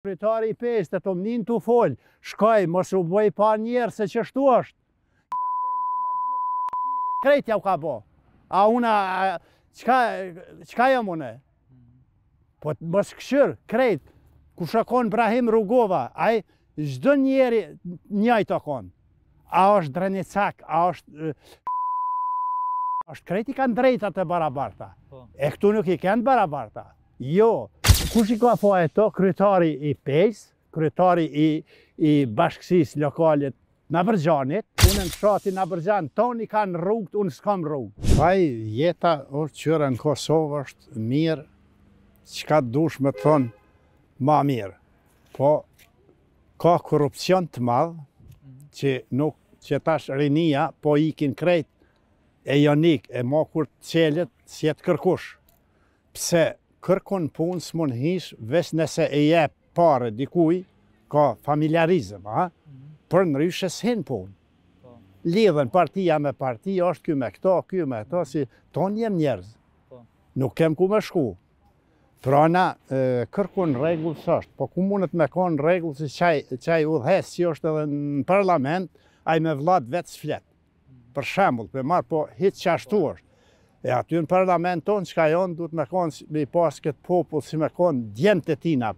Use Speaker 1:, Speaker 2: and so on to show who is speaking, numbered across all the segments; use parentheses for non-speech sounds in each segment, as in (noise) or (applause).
Speaker 1: Kryetari i pesë të tomnin të folë, shkoj, mos u bëj pa njerë se që shtu është. Kretja u ka bo. A una, qka jam une? Po të mos këshyrë, kret, Ku shakon Brahim Rugova, aj, zdo njeri njaj të konë. A është drenicak, a është... A është kreti kanë drejta të barabarta. Po. E këtu nuk i kënë barabarta. Jo. Kush i ka fa e to? Kryetari i Pejs, kryetari i, i bashkësis lokalit në Bërgjanit. Unë në shati në Bërgjan, toni kanë rrugt, unë s'kam rrugt. Faj jeta është qërë në Kosovë është mirë, që ka dush me të thonë ma mirë. Po, ka korupcion të madhë, që, nuk, që tash rinia, po ikin krejt e janik, e ma kur të qelit, si e të kërkush. Pse, kërkon punë, s'mon hish, ves nëse e je pare dikuj, ka familiarizëm, a? Mhm. Për në ryshe s'hin punë. Po. Lidhen partia me partia, është kjo me këta, kjo me këta, si tonë jem njerëzë. Po. Nuk kem ku me shku. Pra na kërku në regullë së është, po ku mundet me kënë regullë si qaj u udhes, që është edhe në parlament, a i me vladë vetë s'fletë. Mhm. Për shambullë, për marë, po hitë që ashtu po. është. E aty në parlament tonë, ka jonë, duhet me konë me i pasë këtë popullë si me konë djemë të tina.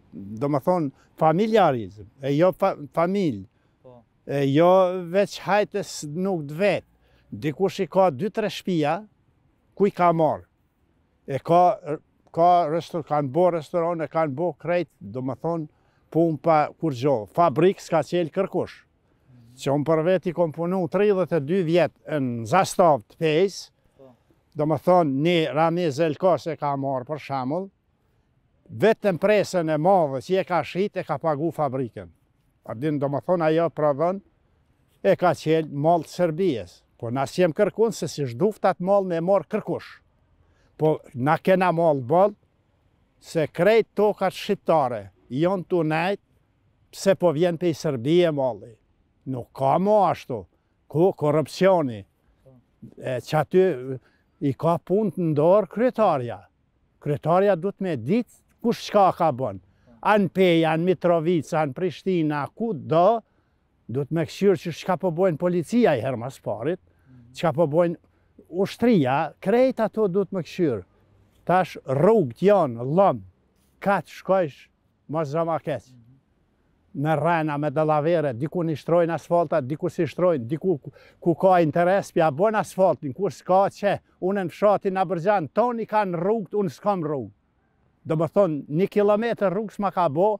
Speaker 1: Do me thonë familjarizm, e jo familjë, po. e jo veç hajtës nuk të vetë. Dikush i ka 2-3 shpia, ku i ka marë. E ka restorë, kanë bo restoran, e kanë bo krejtë, do me thonë punë pa kur gjo. Fabrikë s'ka qelë kërkush. Mm. Që unë për vetë i komponu 32 vjetë në Zastavë të pejzë, do më thonë një rami zelko se ka morë për shamull, vetën presën e madhe që e ka shqit e ka pagu fabriken. Ardin do më thonë ajo prëvën e ka qelë malë të Serbijes. Po na si jem kërkun se si shduft atë malë me morë kërkush. Po na kena malë bëllë se krejt tokat shqiptare, jonë të nejtë, pse po vjen për i Serbije malë. Nuk ka ma ashtu, ku korupcioni. E, që aty i ka punë të ndorë kryetarja. Kryetarja du të me ditë kush qka ka bënë, Anë Peja, anë Mitrovica, anë Prishtina, ku do, du të me këshirë që qka po bojnë policia i herë mas parit, qka mhm. po bojnë ushtria, krejt ato du të me këshirë. tash është rrugë t'janë, lëmë, katë shkojsh, mos zama keqë. Mhm në rrena me dëllavere, diku në ishtrojnë asfalta, diku si ishtrojnë, diku ku ka interes për abon asfaltin, ku s'ka që, unë në fshati në bërgjanë, tonë i kanë rrugët, unë s'kam rrugët. Do më thonë, një kilometr rrugës më ka bo,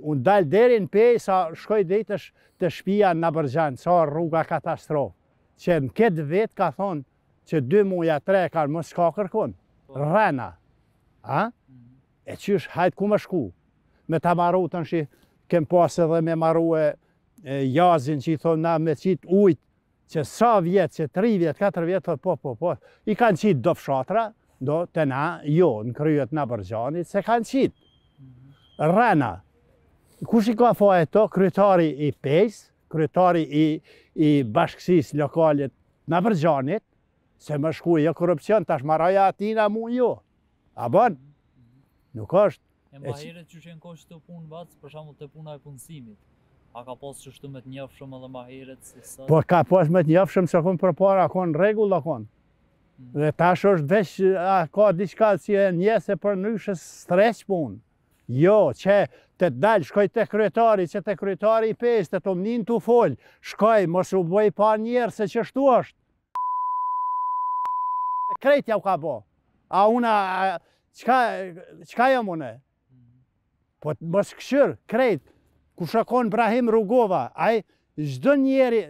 Speaker 1: unë dalë derin në e sa shkoj dhejtë të shpia në bërgjanë, sa rruga katastrofë. Që në këtë vetë ka thonë që dy muja tre e kanë më s'ka kërkonë, A? E që është hajtë ku më shku, me të marotën shi, kem pas edhe me marue e, jazin që i thonë na me qit ujt, që sa vjetë, që tri vjetë, 4 vjetë, po, po, po, i kanë qitë do fshatra, do të na, jo, në kryet në Bërgjanit, se kanë qitë. Rana, kush i ka fa e to, kryetari i pejs, kryetari i, i bashkësis lokalit në Bërgjanit, se më shkuje jo korupcion, tash maraja atina mu jo. A bon? Nuk është. E mba herët që shenë kosh të punë vac, për shamu të puna e punësimit. A ka posë që shtu me të njëfshëm edhe më herët se sa? Po, ka posë me të njëfshëm që akon për para, akon regull, a mm. Dhe tash është veç, a ka diçka që e njëse për nëjshë stres punë. Jo, që të dalë, shkoj të kryetari, që të kryetari i pesë, të të mninë të folë, shkoj, mos u bëj pa njerë se që shtu është. Krejtja u ka bo. A una, qka jam une? Po të mos këshirë, krejtë, ku shakon Brahim Rugova, aj, zdo njeri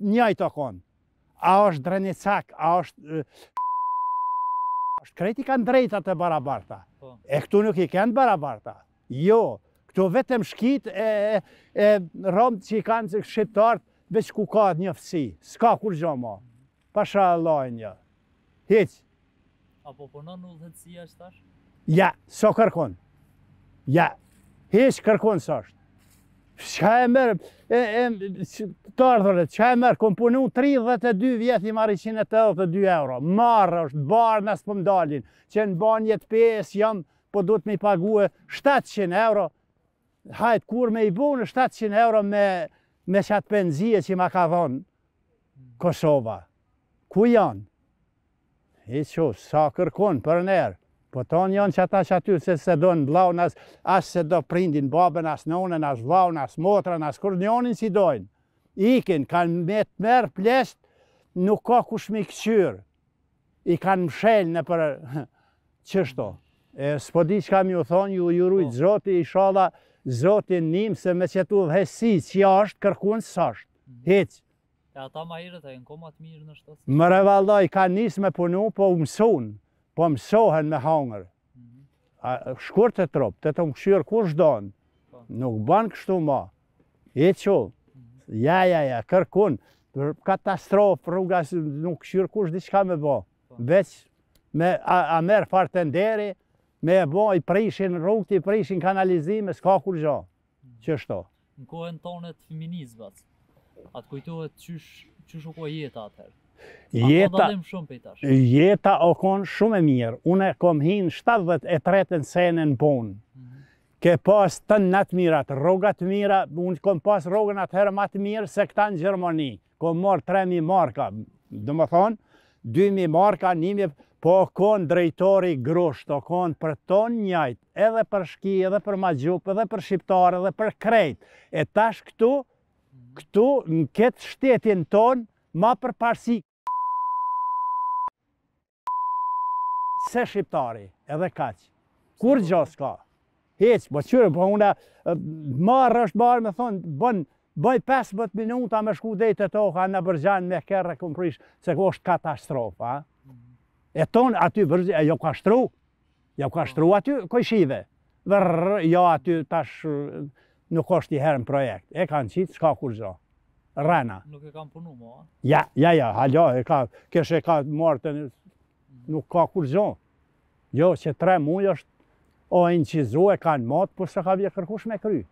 Speaker 1: njaj të konë. A është drenicak, a është... është krejtë i kanë drejta të barabarta. Po. E këtu nuk i kanë barabarta. Jo, këtu vetëm shkit e romë që i kanë shqiptarët, veç ku ka të njëfësi, s'ka kur gjoma. Pasha Allah një. Hic. Apo përnon në ullëhetsia është tash? Ja, së kërkon. Ja, Hesh kërkon sa është. Qa e merë, e, të ardhërë, qa e merë, kom punu 32 vjetë i marri 182 euro. Marë është, barë në së pëmdallin, po që në banje të pesë jam, po do të i pagu e 700 euro. Hajt, kur me i bu në 700 euro me, me qatë penzije që ma ka dhonë Kosova. Ku janë? E sa kërkon për nërë? Po tonë janë që ata që aty se se do në blaun, as, se do prindin babën, as nonën, as vlaun, asë motrën, asë kur njonin si dojnë. Ikin, kanë me të merë plesht, nuk ka kush mi këqyrë. I kanë mshelë në për (laughs) qështo. E s'po di që kam ju thonë, ju jurujt po. zoti, i shala zotin njim se me qëtu dhesi që ashtë kërkun sështë. hecë. Mhm. E ata ma hirët e në komat mirë në shtë? Më revaldoj, ka njës me punu, po umësunë po më mësohen me hangër. A, shkur të trup, të të më këshyrë ku shdojnë. Po. Nuk banë kështu ma. E që, ja, ja, ja, kërkun, katastrofë, rruga, nuk këshyrë ku shdi me bo. Po. Veç, me, a, merë farë të nderi, me e bo, i prishin rrugë, i prishin kanalizime, s'ka kur gjo. Mm. Që shto? Në kohën tonë të feminizmat, atë kujtohet qysh, qysh u kohë jetë atëherë? Po jeta, A po dalim shumë Jeta o konë shumë e mirë. Unë e kom hinë 73 senë në senë në punë. Mhm. Ke pas të natë mirat, rogat mira, unë kom pas rogën atëherë matë mirë se këta në Gjermani. Kom morë 3.000 marka, dhe më thonë, 2.000 marka, 1.000, po konë drejtori grusht, o konë për ton njajt, edhe për shki, edhe për ma gjupë, edhe për shqiptare, edhe për krejt. E tash këtu, mhm. këtu, në këtë shtetin tonë, ma për parësi se shqiptari, edhe kaq. Kur gjo s'ka? Heq, bo po qyre, po une marrë është barë me thonë, bën, bëj 15 minuta me shku dhejtë e toka në bërgjan me kërë e këmprish, se kjo është katastrofë, a? E tonë aty bërgjan, e jo ka shtru, jo ka shtru aty, ko i shive. Dhe jo aty tash nuk është i projekt. E kanë qitë, s'ka kur gjo. Rena. Nuk e kam punu, mo, Ja, ja, ja, halja, e ka, kështë e ka martë, nuk ka kur zonë. Jo, që tre muj është o incizu e kanë matë, për së ka vje kërkush me kryjë.